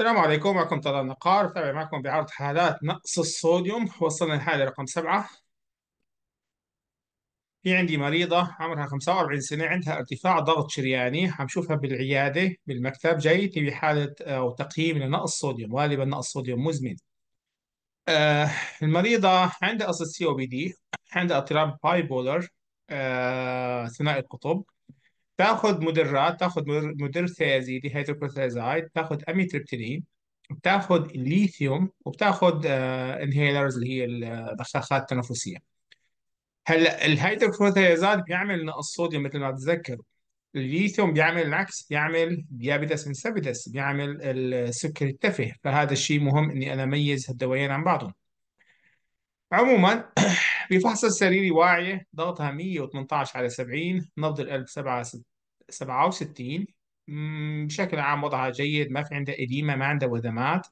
السلام عليكم معكم طلال نقار تابع معكم بعرض حالات نقص الصوديوم وصلنا لحالة رقم سبعة في عندي مريضة عمرها 45 سنة عندها ارتفاع ضغط شرياني حنشوفها بالعيادة بالمكتب جايتي تبي حالة أو آه، تقييم لنقص صوديوم غالبا نقص صوديوم مزمن آه المريضة عندها أصل سي أو بي دي عندها اضطراب باي بولر آه ثنائي القطب تاخذ مدرات تاخذ مدر ثيازيدي هيدروكلوثيازايد تاخذ اميتريبتيلين بتاخذ الليثيوم وبتاخذ آه انهيلرز اللي هي البخاخات آه، التنفسيه هلا الهيدروكلوثيازايد بيعمل نقص صوديوم مثل ما بتذكر الليثيوم بيعمل العكس بيعمل ديابيتس انسبيدس بيعمل السكر التفه فهذا الشيء مهم اني انا اميز هالدوايين عن بعضهم عموما في فحص واعية ضغطها 118 على 70 نبض القلب 67 بشكل عام وضعها جيد ما في عندها إديمة ما عندها وذمات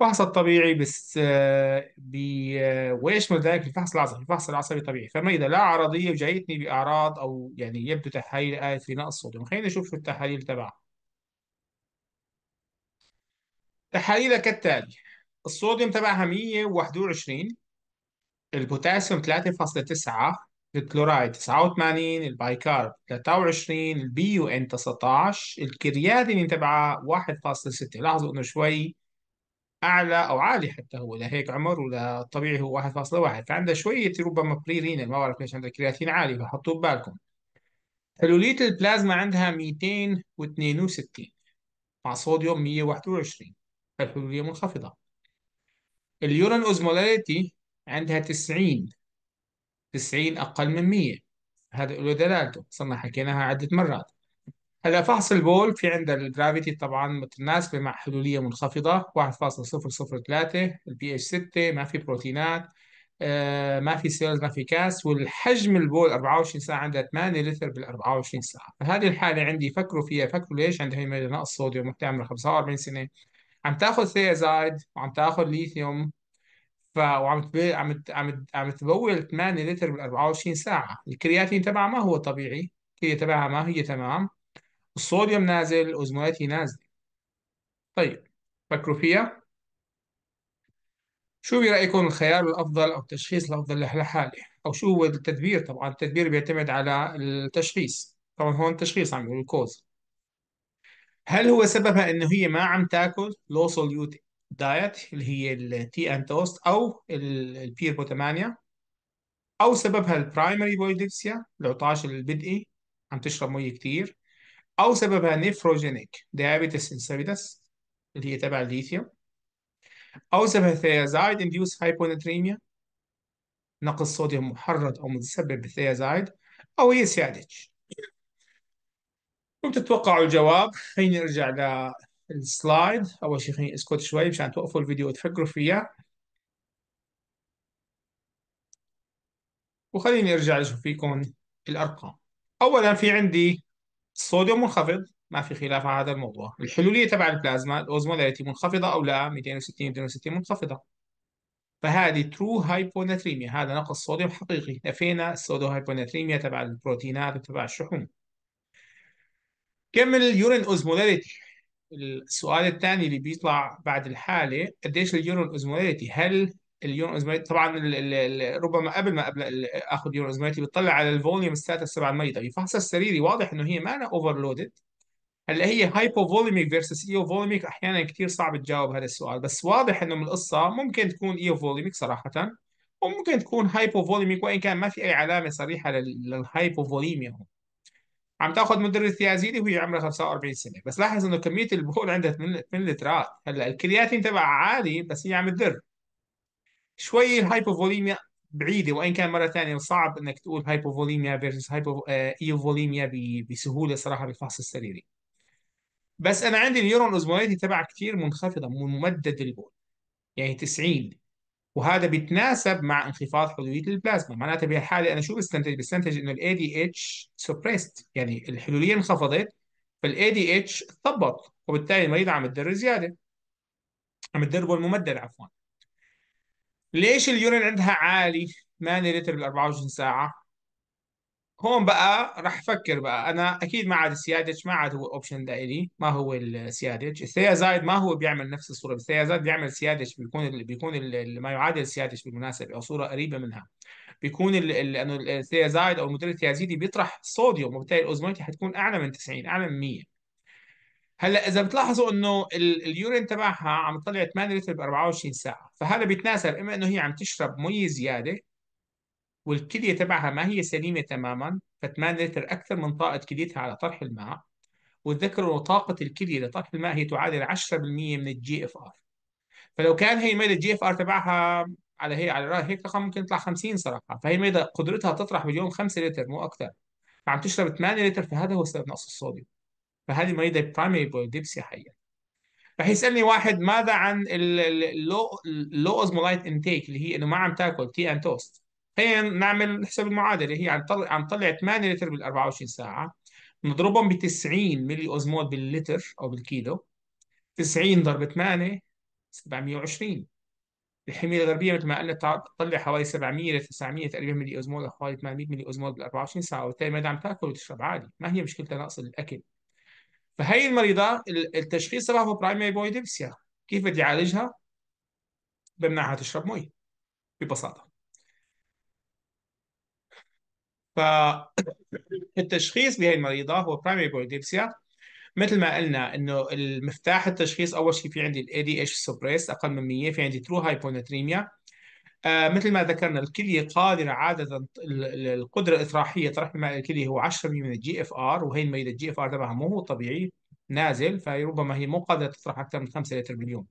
فحص الطبيعي بس آه، آه، ويشمل ذلك الفحص العصبي الفحص العصبي طبيعي فما إذا لا عرضية وجايتني بأعراض أو يعني يبدو تحاليل آية في نقص صوديوم خلينا نشوف شو التحاليل تبعها تحاليلها كالتالي الصوديوم تبعها 121 البوتاسيوم 3.9 الكلورايد 89 البايكارب 23 البي يو ان 19 الكرياتين تبعه 1.6 لاحظوا انه شوي اعلى او عالي حتى هو لهيك عمر ولا هو 1.1 فعنده شويه ربما بريرين ما بعرف ليش عنده كرياتين عالي فحطوا ببالكم حلوليه البلازما عندها 262 مع صوديوم 121 فالحلوليه منخفضه اليورين اوزموليتي عندها 90 90 أقل من 100 هذا له دلالته صرنا حكيناها عدة مرات هلا فحص البول في عند الجرافيتي طبعا متناسبة مع حلولية منخفضة 1.003 البي اتش 6 ما في بروتينات آه، ما في سيلز ما في كاس والحجم البول 24 ساعة عندها 8 لتر بال 24 ساعة فهذه الحالة عندي فكروا فيها فكروا ليش عندها نقص صوديوم وحدة عمرها 45 سنة عم تاخذ ثيازايد وعم تاخذ ليثيوم ف وعم عم عم عم تبول 8 لتر بال 24 ساعه الكرياتين تبعها ما هو طبيعي الكرياتين تبعها ما هي تمام الصوديوم نازل الاوزمولاتي نازله طيب فكروا فيها شو برأيكم الخيار الأفضل أو التشخيص الأفضل لحالي أو شو هو التدبير طبعا التدبير بيعتمد على التشخيص طبعا هون التشخيص عم يقول الكوز هل هو سببها إنه هي ما عم تاكل لو soluting دايت اللي هي التي ان توست او بوتمانيا او سببها البرايمري بويديكسيا العطاش البدئي عم تشرب مي كتير او سببها نيفروجينيك دايابيتس انسيبيدس اللي هي تبع الليثيوم او سببها ثيازايد انديوس هايبونتريميا نقص صوديوم محرض او متسبب بالثيازايد او هي سيادج وبتتوقعوا الجواب ارجع نرجع السلايد اول شيء خليني اسكت شوي مشان توقفوا الفيديو وتفكروا فيها وخليني ارجع اشوف فيكم الارقام اولا في عندي صوديوم منخفض ما في خلاف على هذا الموضوع الحلوليه تبع البلازما الاوزمولاريتي منخفضه او لا 260 260 منخفضه فهذه ترو هايبوناتريميا هذا نقص صوديوم حقيقي نفينا السودو هايبوناتريميا تبع البروتينات وتبع الشحوم كم اليورين اوزمولاريتي السؤال الثاني اللي بيطلع بعد الحاله قديش اليورون اوزمولاريتي هل اليورون اوزمولاريتي طبعا ربما قبل ما قبل اخذ يورون اوزمولاريتي بتطلع على الفوليوم ستاتس تبع المي طيب الفحص السريري واضح انه هي مانا اوفرلودد هلا هي هايبو فوليميك فيرسس فوليميك احيانا كثير صعب تجاوب هذا السؤال بس واضح انه من القصه ممكن تكون فوليميك صراحه وممكن تكون هايبو فوليميك وان كان ما في اي علامه صريحه فوليميا هون عم تاخذ مدرس يازيدي وهي عمرها 45 سنه بس لاحظ انه كميه البول عندها 8 لترات هلا الكرياتين تبعها عالي بس هي عم تدر شوي الهايبوفوليميا بعيده وان كان مره ثانيه صعب انك تقول هايبوفوليميا فيرسس هايبو آه، ايوفوليميا بسهوله صراحه بالفحص السريري بس انا عندي اليورون اوزموليتي تبعها كثير منخفضه ممدد البول يعني 90 وهذا بيتناسب مع انخفاض حلوليه البلازما معناتها بهالحاله انا شو بستنتج بستنتج انه الاي دي اتش سبريست يعني الحلوليه انخفضت فالاي دي اتش ثبط وبالتالي المريض عم تدر زياده عم تدربه الممدد عفوا ليش اليورين عندها عالي 8 لتر بال 24 ساعه هون بقى راح افكر بقى انا اكيد ما عاد السيادج ما عاد هو اوبشن لإلي ما هو السيادج الثيازايد ما هو بيعمل نفس الصوره الثيازايد بيعمل سيادج بيكون بيكون ما يعادل السيادج بالمناسبه او صوره قريبه منها بيكون لانه الثيازايد او المدير الثيازيدي بيطرح صوديوم وبالتالي الاوزمويتي حتكون اعلى من 90 اعلى من 100 هلا اذا بتلاحظوا انه اليورين تبعها عم تطلع 8 لتر ب 24 ساعه فهذا بيتناسب اما انه هي عم تشرب مي زياده والكلية تبعها ما هي سليمة تماما ف8 لتر أكثر من طاقة كليتها على طرح الماء وتذكروا طاقة الكلية لطرح الماء هي تعادل 10% من الجي اف ار فلو كان هي المدى الجي اف ار تبعها على هي على رأي هيك رقم ممكن يطلع 50 صراحة فهي المدى قدرتها تطرح باليوم 5 لتر مو أكثر فعم تشرب 8 لتر فهذا هو سبب نقص الصوديوم فهذه ميدة برايمري بوليدبسيا حقيقة رح يسالني واحد ماذا عن اللو اوزمولايت انتيك اللي هي انه ما عم تاكل تي ان توست هي نعمل حساب المعادله هي عم عم طلع 8 لتر بال 24 ساعه نضربهم ب 90 ملي اوزمول باللتر او بالكيلو 90 ضرب 8 720 الحميه الغربيه مثل ما قلنا تطلع حوالي 700 ل 900 تقريبا ملي اوزمول حوالي 800 ملي اوزمول بال 24 ساعه وبالتالي ما دام تاكل وتشرب عادي ما هي مشكلتها نقص الاكل فهي المريضه التشخيص تبعها برايمري بويدبسيا كيف بدي اعالجها؟ بمنعها تشرب مي ببساطه فالتشخيص بهي المريضه هو برايمري بورديبسيا مثل ما قلنا انه المفتاح التشخيص اول شيء في عندي الاي دي اتش اقل من 100 في عندي ترو هايبوناتريميا آه مثل ما ذكرنا الكليه قادره عاده القدره الاطراحيه طرح الماء الكليه هو 10% من الجي اف ار وهي الميده الجي اف ار تبعها مو هو طبيعي نازل فربما هي مو قادره تطرح اكثر من 5 لتر باليوم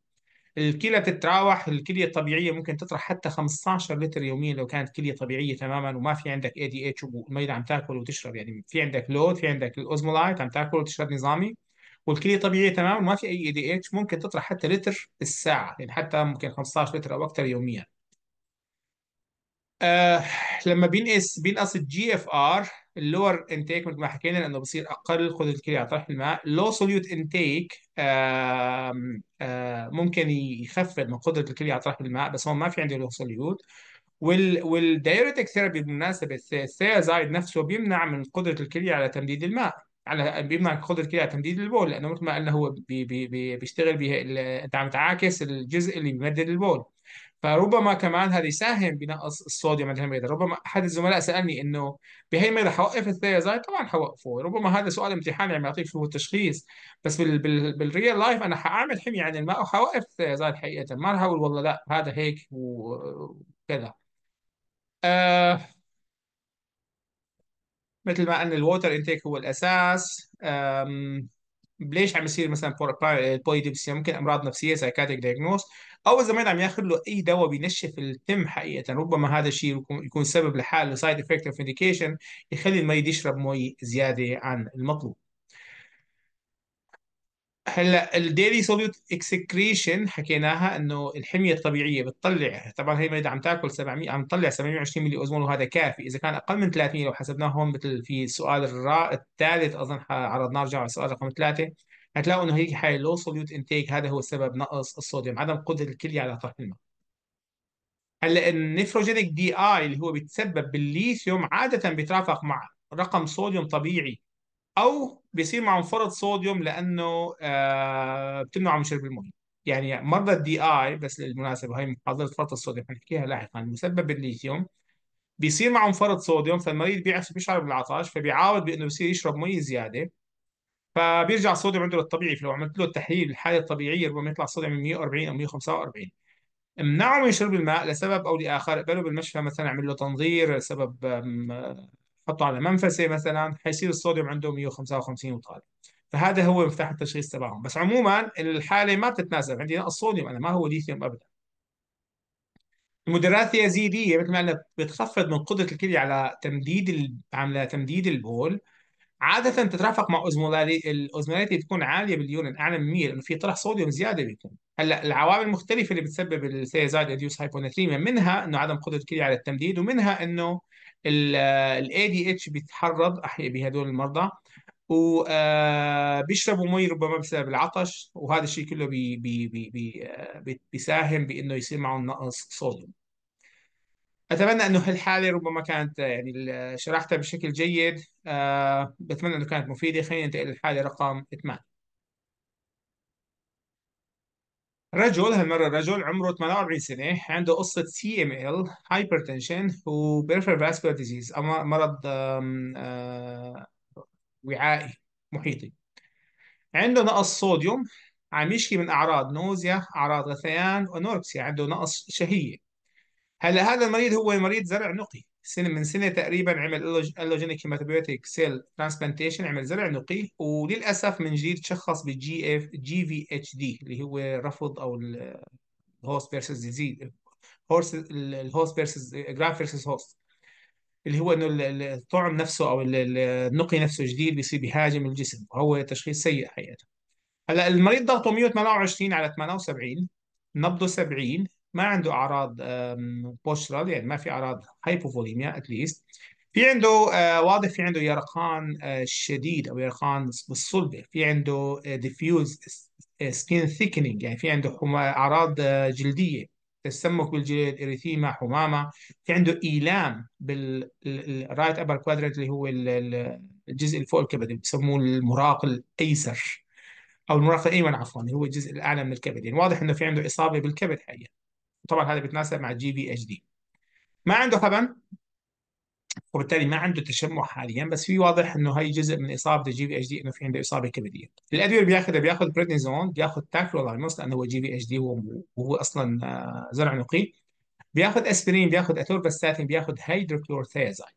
الكلى تتراوح الكليه الطبيعيه ممكن تطرح حتى 15 لتر يوميا لو كانت كليه طبيعيه تماما وما في عندك اي دي اتش ومية عم تاكل وتشرب يعني في عندك لود في عندك الاوزمولايت عم تاكل وتشرب نظامي والكليه طبيعيه تماما وما في اي اي دي اتش ممكن تطرح حتى لتر بالساعه يعني حتى ممكن 15 لتر او اكثر يوميا آه لما بينقص بينقص الجي اف ار اللور انتيك مثل ما حكينا لانه بصير اقل الكلى الكليه طرح الماء لو سوليوت انتيك آه، ممكن يخفض من قدره الكليه على طرح الماء بس هون ما في عندي لو سوليوت وال والدايوريتك ثيرابي بالمناسبه الثيازايد نفسه بيمنع من قدره الكليه على تمديد الماء على بيمنع قدره الكليه على تمديد البول لانه مثل ما قلنا هو بي بي بي بيشتغل بها انت عم تعاكس الجزء اللي بيمدد البول فربما كمان هذا يساهم بنقص الصوديوم عند الميضه ربما احد الزملاء سالني انه بهي الميضه حوقف الثيازايد طبعا حوقفه ربما هذا سؤال امتحان عم يعني يعطيك هو التشخيص بس بال بال بالريال لايف انا حاعمل حميه عن يعني الماء وحوقف الثيازايد حقيقه ما رح اقول والله لا هذا هيك وكذا آه مثل ما قلنا الووتر انتيك هو الاساس آم ليش عم يصير مثلا بايدبسيا ممكن امراض نفسيه سايكاتيك دايجنوز او اذا الزميل عم ياخذ له اي دواء بينشف التم حقيقه ربما هذا الشيء يكون سبب لحاله سايد افكت اوف يخلي المريض يشرب مي زياده عن المطلوب هلا الديلي سوليوت اكسكريشن حكيناها انه الحميه الطبيعيه بتطلع طبعا هي ما عم تاكل 700 عم تطلع 720 ملي اوزمول وهذا كافي اذا كان اقل من 300 لو حسبناه هون مثل في السؤال الثالث اظن عرضناه رجعوا على السؤال رقم ثلاثه هتلاقوا انه هيك حاله لو سوليوت انتيك هذا هو سبب نقص الصوديوم عدم قدره الكليه على طرح الماء هلا النيفروجينيك دي اي اللي هو بيتسبب بالليثيوم عاده بيترافق مع رقم صوديوم طبيعي او بيصير معهم فرط صوديوم لانه آه بتمنعه من شرب المي يعني مرضى الدي اي بس للمناسبه هي محاضره فرط الصوديوم حنحكيها لاحقا مسبب بالليثيوم بيصير معهم فرط صوديوم فالمريض بيعرف بيشعر بالعطش فبيعاود بانه بصير يشرب مي زياده فبيرجع الصوديوم عنده للطبيعي فلو عملت له التحليل الحاله الطبيعيه ربما يطلع الصوديوم من 140 او 145 امنعه من شرب الماء لسبب او لاخر قبله بالمشفى مثلا عمل له تنظير لسبب حطوا على منفسه مثلا حيصير الصوديوم عنده 155 وطالع فهذا هو مفتاح التشخيص تبعهم بس عموما الحاله ما بتتناسب عندي نقص صوديوم انا ما هو ليثيوم ابدا المدرات الثيازيديه مثل ما قلنا بتخفض من قدره الكليه على تمديد على تمديد البول عادة تترافق مع الاوزمولاريتي تكون عالية باليورين أعلى من 100 لأنه في طرح صوديوم زيادة بيكون هلا العوامل المختلفة اللي بتسبب الثيازايد اديوس هايبوناتريميا منها إنه عدم قدرة الكلية على التمديد ومنها إنه الاي دي اتش بيتحرض بهدول المرضى وبيشربوا آه، مي ربما بسبب العطش وهذا الشيء كله بي بي بي آه، بيساهم بانه يصير معهم نقص صوديوم اتمنى انه هالحاله ربما كانت آه، يعني شرحتها بشكل جيد أه بتمنى انه كانت مفيده خلينا ننتقل للحاله رقم 8 رجل هالمرة رجل عمره 48 سنة عنده قصة سي ام ال آه، هايبرتنشن وبيرفر فاسكولار ديزيز مرض وعائي محيطي عنده نقص صوديوم عم يشكي من أعراض نوزيا أعراض غثيان وأنوركسيا عنده نقص شهية هلا هذا المريض هو مريض زرع نقي سنة من سنه تقريبا عمل الوجينيك هيماتوبيوتيك سيل ترانسبلانتيشن عمل زرع نقي وللاسف من جديد تشخص بالجي اف جي في اتش دي اللي هو رفض او الهوست فيرسز ديزيز هورس الهوست فيرسز جراف فيرسز هوست اللي هو انه الطعم نفسه او النقي نفسه جديد بيصير بيهاجم الجسم وهو تشخيص سيء حقيقه هلا المريض ضغطه 128 على 78 نبضه 70 ما عنده اعراض بوسترال يعني ما في اعراض هايبوفوليميا اتليست في عنده آه، واضح في عنده يرقان آه، شديد او يرقان بالصلبه في عنده ديفيوز سكين ثيكنينج يعني في عنده اعراض آه، جلديه تسمك بالجلد اريثيما حمامه في عنده ايلام بالرايت ابر كوادرنت اللي هو الجزء اللي فوق الكبد بسموه المراق الايسر او المراق الايمن عفوا هو الجزء الاعلى من الكبد يعني واضح انه في عنده اصابه بالكبد حقيقه طبعا هذا بيتناسب مع جي في اتش دي ما عنده خبن وبالتالي ما عنده تشمع حاليا بس في واضح انه هي جزء من اصابه الجي في اتش دي انه في عنده اصابه كبديه الادويه اللي بياخذها بياخذ بريدنيزون بياخذ تاكرولايموس لانه هو جي في اتش دي وهو اصلا آه، زرع نقي بياخذ اسبرين بياخذ اتورفستاتين بياخذ هيدروكلورثيازايد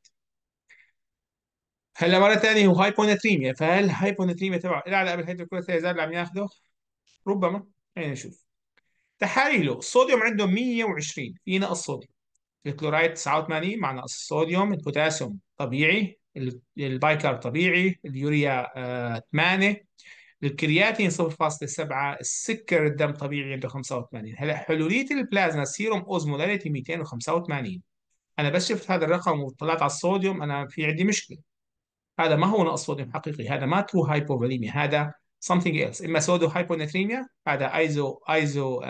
هلا مره ثانيه هو هايبوناتريميا فهل هايبوناتريميا تبعه له علاقه بالهيدروكلورثيازايد اللي عم ياخذه؟ ربما خلينا نشوف تحاليله الصوديوم عنده 120 في نقص صوديوم الكلورايد 89 مع نقص الصوديوم البوتاسيوم طبيعي البايكار طبيعي اليوريا 8 آه، الكرياتين 0.7 السكر الدم طبيعي عنده 85 هلا حلوليه البلازما سيروم اوزمولاريتي 285 انا بس شفت هذا الرقم وطلعت على الصوديوم انا في عندي مشكله هذا ما هو نقص صوديوم حقيقي هذا ما ترو هايبوفوليميا هذا something else اما سودو هايبونتريميا بعد ايزو ايزو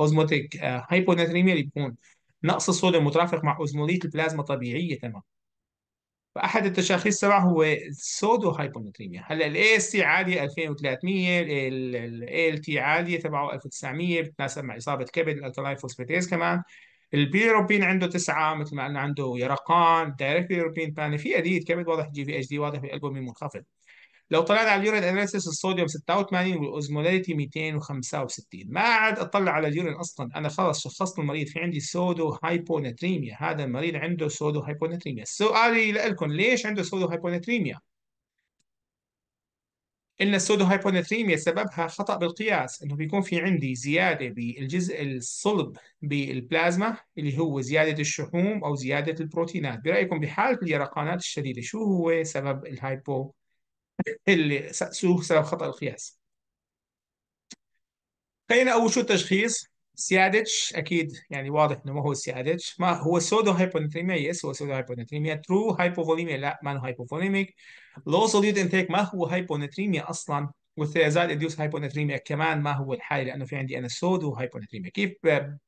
اوزموتيك هايبونتريميا اللي بيكون نقص الصوديوم مترافق مع اوزموليه البلازما طبيعيه تمام فاحد التشخيص تبعه هو سودو هايبونتريميا هلا الاي اس تي عاليه 2300 الاي ال تي عاليه تبعه 1900 بتناسب مع اصابه كبد الالكلاين فوسفاتيز كمان البيروبين عنده تسعة مثل ما قلنا عنده يرقان دايركت بيروبين ثاني في أدية كبد واضح جي في اتش دي واضح في قلبه منخفض لو طلعنا على اليورين اناليسيس الصوديوم 86 والاوزمولاريتي 265 ما قاعد اطلع على اليورين اصلا انا خلص شخصت المريض في عندي سودو هايبوناتريميا هذا المريض عنده سودو هايبوناتريميا سؤالي لكم ليش عنده سودو هايبوناتريميا ان السودو هايبوناتريميا سببها خطا بالقياس انه بيكون في عندي زياده بالجزء الصلب بالبلازما اللي هو زياده الشحوم او زياده البروتينات برايكم بحاله اليرقانات الشديده شو هو سبب الهايبو اللي سأسوه سبب خطأ القياس خلينا أول شو التشخيص سيادتش أكيد يعني واضح إنه ما هو سيادتش ما هو سودو هايبونتريميا يس هو سودو هايبونتريميا ترو هايبوفوليميا لا ما هو هايبوفوليميك لو سوليوت انتيك ما هو هايبونتريميا أصلا والثيازات اديوس هايبونتريميا كمان ما هو الحالي لانه في عندي انا سودو هايبونتريميا كيف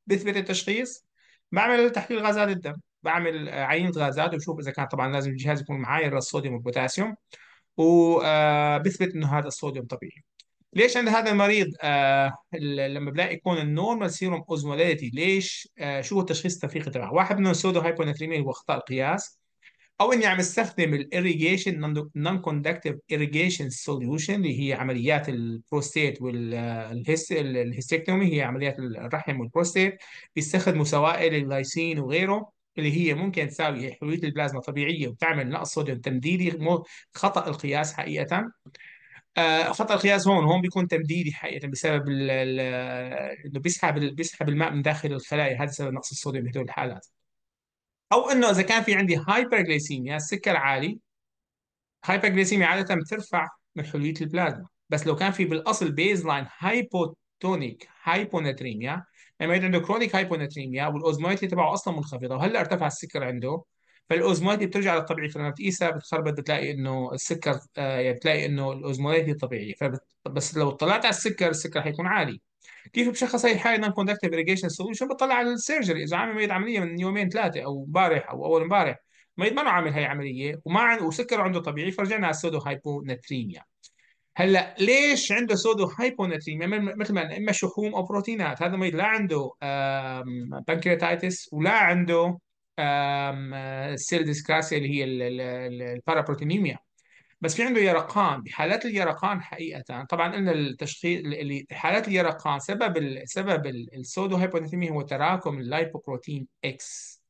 بثبت التشخيص بعمل تحليل غازات الدم بعمل عينه غازات وبشوف اذا كان طبعا لازم الجهاز يكون معاير للصوديوم والبوتاسيوم وبثبت انه هذا الصوديوم طبيعي ليش عند هذا المريض آه، لما بلاقي يكون النورمال سيروم اوزموليتي ليش آه، شو هو التشخيص التفريقي تبعه واحد منهم السودو هايبوناتريميا هو خطا القياس او اني عم استخدم الاريجيشن نون كوندكتيف اريجيشن سوليوشن اللي هي عمليات البروستيت والهيستكتومي آه، هي عمليات الرحم والبروستيت بيستخدموا سوائل اللايسين وغيره اللي هي ممكن تساوي حلوية البلازما طبيعيه وتعمل نقص صوديوم تمديدي خطا القياس حقيقه آه، خطا القياس هون هون بيكون تمديدي حقيقه بسبب انه بيسحب بيسحب الماء من داخل الخلايا هذا سبب نقص الصوديوم بهدول الحالات او انه اذا كان في عندي هايبرغليسيميا السكر عالي هايبرغليسيميا عاده بترفع من حلويه البلازما بس لو كان في بالاصل بيز لاين هايبوتونيك هايبوناتريميا المريض عنده كرونيك هايبوناتريميا والاوزمايتي تبعه اصلا منخفضه وهلا ارتفع السكر عنده فالاوزمايتي بترجع للطبيعي فلما بتقيسها بتخربط بتلاقي انه السكر آه، يعني بتلاقي انه الاوزمايتي طبيعي فبس بس لو طلعت على السكر السكر حيكون عالي كيف بشخص هي حاله نون كوندكتيف اريجيشن سوليوشن بتطلع على السيرجري اذا عامل مريض عمليه من يومين ثلاثه او امبارح او اول امبارح مريض ما عامل هي عمليه وما عنده وسكر عنده طبيعي فرجعنا على السودو هايبوناتريميا هلا ليش عنده سودو هايبوناتريميا مثل ما اما شحوم او بروتينات هذا المريض لا عنده بنكرياتيتس ولا عنده سيل ديسكراسيا اللي هي البارابروتينيميا بس في عنده يرقان بحالات اليرقان حقيقه طبعا قلنا التشخيص اللي حالات اليرقان سبب الـ سبب السودو هايبوناتريميا هو تراكم اللايبوبروتين اكس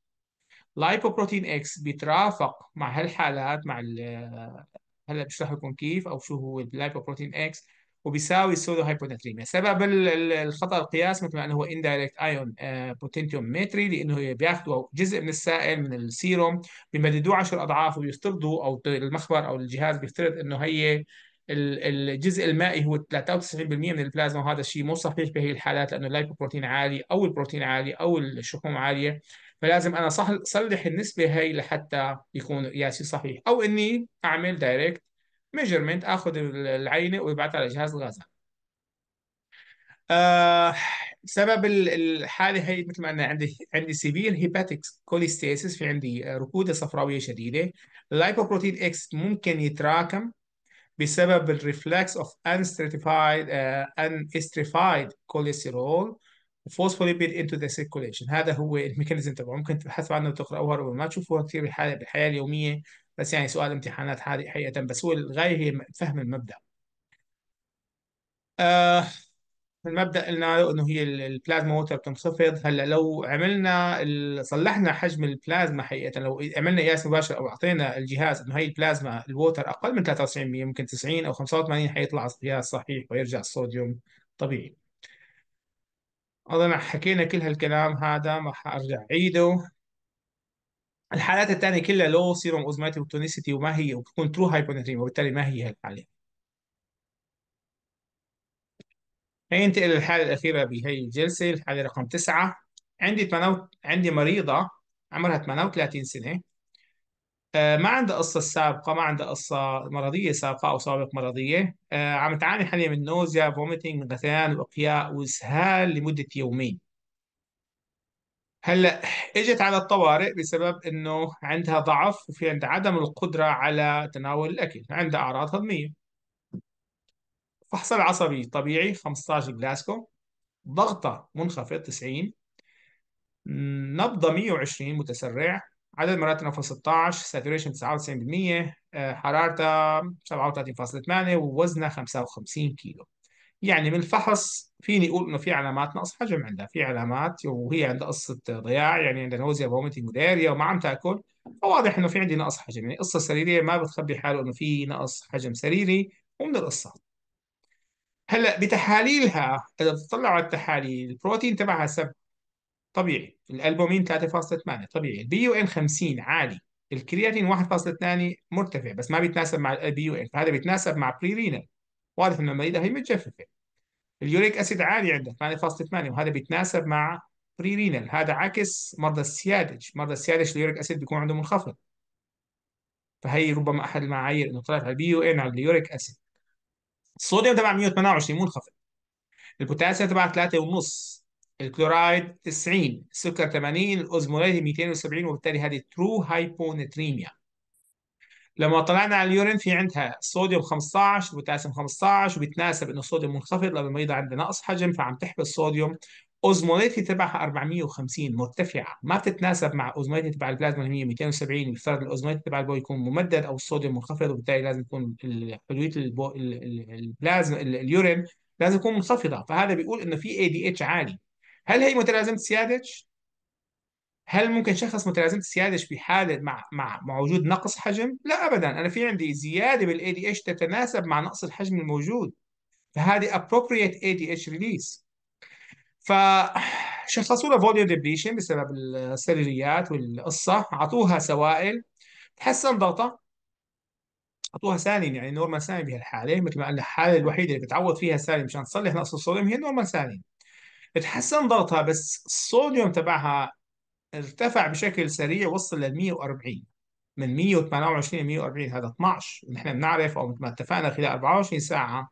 لايبوبروتين اكس بيترافق مع هالحالات مع هلا بشرح لكم كيف او شو هو اللايبوبروتين اكس وبيساوي السودو هايبوناتريميا سبب الخطا القياس مثل ما انه هو اندايركت ايون بوتنتيوم لانه بياخذوا جزء من السائل من السيروم بيمددوه 10 اضعاف وبيفترضوا او المخبر او الجهاز بيفترض انه هي الجزء المائي هو 93% من البلازما وهذا الشيء مو صحيح بهي الحالات لانه اللايبوبروتين عالي او البروتين عالي او الشحوم عاليه فلازم انا صح صلح النسبه هي لحتى يكون قياسي صحيح او اني اعمل دايركت ميجرمنت اخذ العينه وابعثها جهاز الغازات آه سبب الحاله هي مثل ما انا عندي عندي سيفير هيباتيك كوليستيسيس في عندي آه، ركوده صفراويه شديده اللايبوبروتين اكس ممكن يتراكم بسبب الريفلكس اوف unstratified uh, unstratified cholesterol phospholipid into the circulation هذا هو الميكانيزم تبعه ممكن تبحثوا عنه وتقراوها ربما ما تشوفوها كثير بالحياه بالحياه اليوميه بس يعني سؤال امتحانات حقيقه بس هو الغايه هي فهم المبدا آه المبدا قلنا له انه هي البلازما ووتر بتنخفض هلا لو عملنا صلحنا حجم البلازما حقيقه لو عملنا قياس مباشر او اعطينا الجهاز انه هي البلازما الووتر اقل من 93% ممكن 90 او 85 حيطلع قياس صحيح ويرجع الصوديوم طبيعي اظن حكينا كل هالكلام هذا ما حارجع عيده الحالات الثانيه كلها لو سيروم اوزماتي وتونيسيتي وما هي وبتكون ترو هايبوناتريم وبالتالي ما هي هالحاله ننتقل للحالة الأخيرة بهي الجلسة الحالة رقم تسعة عندي تمنوت عندي مريضة عمرها 38 سنة آه، ما عندها قصة سابقة ما عندها قصة مرضية سابقة أو سوابق مرضية آه، عم تعاني حاليا من نوزيا فوميتنج من غثيان وإقياء وإسهال لمدة يومين هلا اجت على الطوارئ بسبب انه عندها ضعف وفي عندها عدم القدره على تناول الاكل، عندها اعراض هضميه. فحص العصبي طبيعي 15 جلاسكو ضغطه منخفض 90 نبضه 120 متسرع عدد مرات النفس 16 ساتوريشن 99% حرارته 37.8 ووزنه 55 كيلو يعني من الفحص فيني اقول انه في علامات نقص حجم عندها في علامات وهي عندها قصه ضياع يعني عندها نوزيا بومتي وداريا وما عم تاكل فواضح انه في عندي نقص حجم يعني قصه سريريه ما بتخبي حاله انه في نقص حجم سريري ومن القصات هلا بتحاليلها اذا بتطلع على التحاليل البروتين تبعها 7 طبيعي الالبومين 3.8 طبيعي البي يو ان 50 عالي الكرياتين 1.2 مرتفع بس ما بيتناسب مع البي يو ان فهذا بيتناسب مع بري رينال واضح انه المريضه هي متجففه اليوريك اسيد عالي عندها 8.8 وهذا بيتناسب مع بري رينال هذا عكس مرضى السيادج مرضى السيادج اليوريك اسيد بيكون عنده منخفض فهي ربما احد المعايير انه طلعت على البي يو ان على اليوريك اسيد الصوديوم تبع 128 منخفض البوتاسيوم تبع 3 ونص الكلورايد 90 السكر 80 الاوزمولات 270 وبالتالي هذه ترو هايبونتريميا لما طلعنا على اليورين في عندها صوديوم 15 بوتاسيوم 15 وبتناسب انه الصوديوم منخفض لما يضع عندنا نقص حجم فعم تحبس الصوديوم اوزموليتي تبعها 450 مرتفعه ما بتتناسب مع اوزموليتي تبع البلازما اللي هي 270 بيفترض الاوزموليتي تبع البو يكون ممدد او الصوديوم منخفض وبالتالي لازم يكون حلويه البو... البلازما اليورين لازم تكون منخفضه فهذا بيقول انه في اي دي اتش عالي هل هي متلازمه سيادج؟ هل ممكن شخص متلازمه سيادج في حاله مع مع مع وجود نقص حجم؟ لا ابدا انا في عندي زياده بالاي دي اتش تتناسب مع نقص الحجم الموجود فهذه appropriate ADH release فشخصوا له فوليو ديبليشن بسبب السريريات والقصه عطوها سوائل تحسن ضغطه عطوها سالين يعني نورمال سالين بهالحاله مثل ما قلنا الحاله الوحيده اللي بتعوض فيها سالين مشان تصلح نقص الصوديوم هي نورمال سالين تحسن ضغطها بس الصوديوم تبعها ارتفع بشكل سريع وصل لل 140 من 128 ل 140 هذا 12 نحن بنعرف او مثل ما اتفقنا خلال 24 ساعه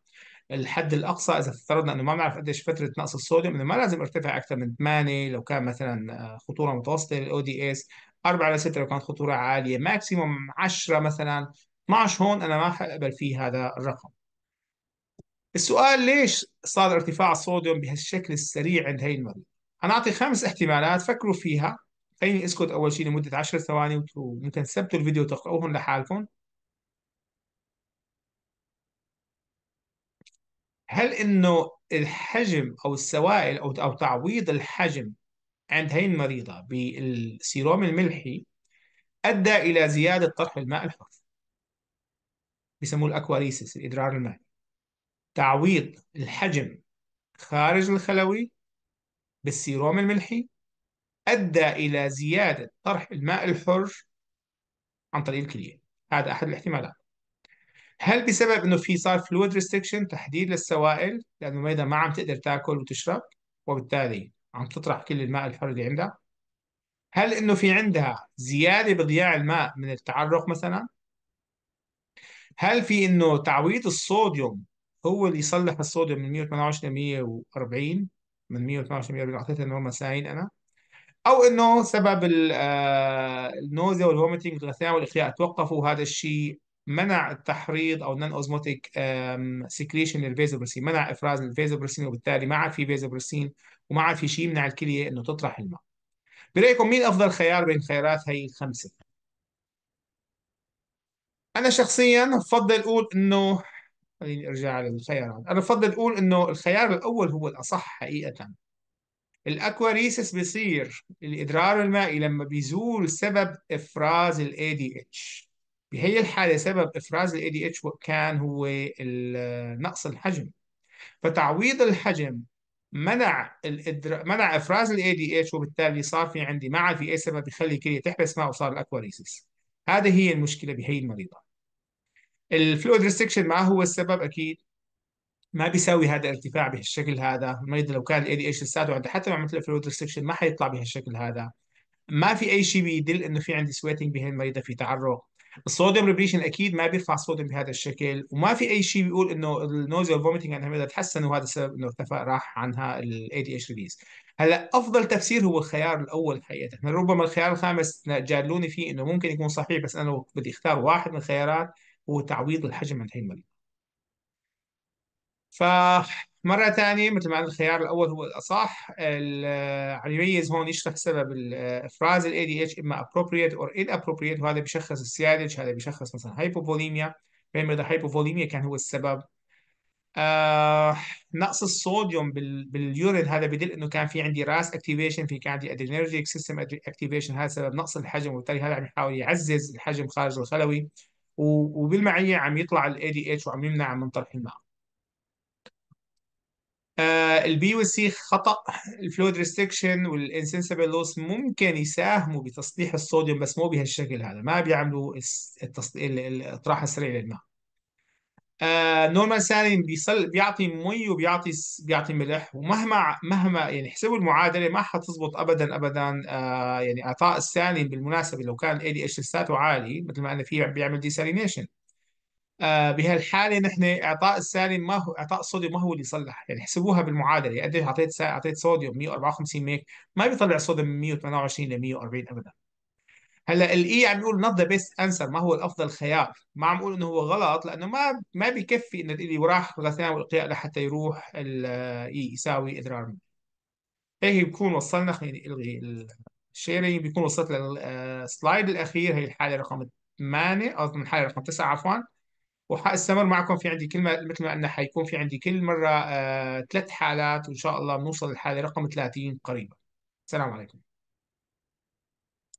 الحد الاقصى اذا افترضنا انه ما بنعرف قديش فتره نقص الصوديوم انه ما لازم ارتفع اكثر من 8 لو كان مثلا آه، خطوره متوسطه للاو دي اس 4 ل 6 لو كانت خطوره عاليه ماكسيموم 10 مثلا 12 هون انا ما حقبل فيه هذا الرقم السؤال ليش صار ارتفاع الصوديوم بهالشكل السريع عند هي المريض حنعطي خمس احتمالات فكروا فيها خليني اسكت اول شيء لمده 10 ثواني وممكن تثبتوا الفيديو وتقراوهم لحالكم هل انه الحجم او السوائل او او تعويض الحجم عند هي المريضه بالسيروم الملحي ادى الى زياده طرح الماء الحر بيسموه الاكواريسيس الادرار المائي تعويض الحجم خارج الخلوي بالسيروم الملحي ادى الى زياده طرح الماء الحر عن طريق الكليه هذا احد الاحتمالات هل بسبب انه في صار فلويد ريستريكشن تحديد للسوائل لانه ميدا ما عم تقدر تاكل وتشرب وبالتالي عم تطرح كل الماء الحر اللي عندها هل انه في عندها زياده بضياع الماء من التعرق مثلا هل في انه تعويض الصوديوم هو اللي يصلح الصوديوم من 128 ل 140 من 128 ل 140 اعطيتها نورمال ساين انا او انه سبب آه، النوزه والفوميتنج والغثيان والاخياء توقفوا هذا الشيء منع التحريض او نون اوزموتيك سكريشن للفيزوبرسين منع افراز الفيزوبرسين وبالتالي ما عاد في فيزوبرسين وما عاد في شيء يمنع الكليه انه تطرح الماء برايكم مين افضل خيار بين خيارات هي الخمسه انا شخصيا بفضل اقول انه خليني ارجع للخيارات انا بفضل اقول انه الخيار الاول هو الاصح حقيقه الاكواريسس بيصير الادرار المائي لما بيزول سبب افراز الاي دي اتش بهي الحالة سبب إفراز دي ADH كان هو نقص الحجم فتعويض الحجم منع الإدرا... منع افراز الاي دي اتش وبالتالي صار في عندي ما في اي سبب بخلي الكليه تحبس ما وصار الاكواريسيس هذه هي المشكله بهي المريضه الفلويد ريستكشن ما هو السبب اكيد ما بيساوي هذا الارتفاع بهالشكل هذا المريض لو كان الاي دي اتش لساته عنده حتى لو عملت له فلويد ريستكشن ما حيطلع بهالشكل هذا ما في اي شيء بيدل انه في عندي سويتنج بهي المريضه في تعرق الصوديوم ريبريشن اكيد ما بيرفع الصوديوم بهذا الشكل وما في اي شيء بيقول انه فوميتنج والفوميتنج بدها تحسن وهذا السبب انه اختفى راح عنها الاي دي اتش ريليز هلا افضل تفسير هو الخيار الاول حقيقه احنا ربما الخيار الخامس جادلوني فيه انه ممكن يكون صحيح بس انا بدي اختار واحد من الخيارات هو تعويض الحجم عن هي المريض فمرة ثانية مثل ما الخيار الأول هو الأصح عم آه، يميز هون يشرح سبب إفراز الـ ADH إما appropriate or inappropriate وهذا بيشخص السيادج هذا بيشخص مثلا هايبوفوليميا بينما إذا هايبوفوليميا كان هو السبب آه نقص الصوديوم بال... باليورين هذا بدل انه كان في عندي راس اكتيفيشن في كان عندي ادرينرجيك سيستم اكتيفيشن هذا سبب نقص الحجم وبالتالي هذا عم يحاول يعزز الحجم خارج الخلوي و... وبالمعيه عم يطلع الاي دي اتش وعم يمنع من طرح الماء البي آه، البي والسي خطأ الفلويد ريستكشن والانسنسبل لوس ممكن يساهموا بتصليح الصوديوم بس مو بهالشكل هذا ما بيعملوا التص... الاطراح السريع للماء نورمال آه، سالين بيصل بيعطي مي وبيعطي بيعطي ملح ومهما مهما يعني حسبوا المعادله ما حتزبط ابدا ابدا آه، يعني اعطاء السالين بالمناسبه لو كان الاي دي اتش لساته عالي مثل ما قلنا في بيعمل ديسالينيشن آه، بهالحاله نحن اعطاء السالم ما هو اعطاء الصوديوم ما هو اللي يصلح يعني حسبوها بالمعادله يعني قديش اعطيت اعطيت صوديوم 154 ميك ما بيطلع الصوديوم من 128 ل 140 ابدا هلا الاي e عم يقول نوت ذا بيست انسر ما هو الافضل خيار ما عم اقول انه هو غلط لانه ما ما بكفي انه لي وراح غثيان والقياء لحتى يروح الاي e يساوي اضرار ميك هيك بكون وصلنا خليني الغي الشيرين بكون وصلت للسلايد آه، الاخير هي الحاله رقم 8 او الحاله رقم 9 عفوا وحأستمر معكم في عندي كلمة مثل ما قلنا حيكون في عندي كل مرة آه، ثلاث حالات وإن شاء الله بنوصل للحالة رقم 30 قريبا السلام عليكم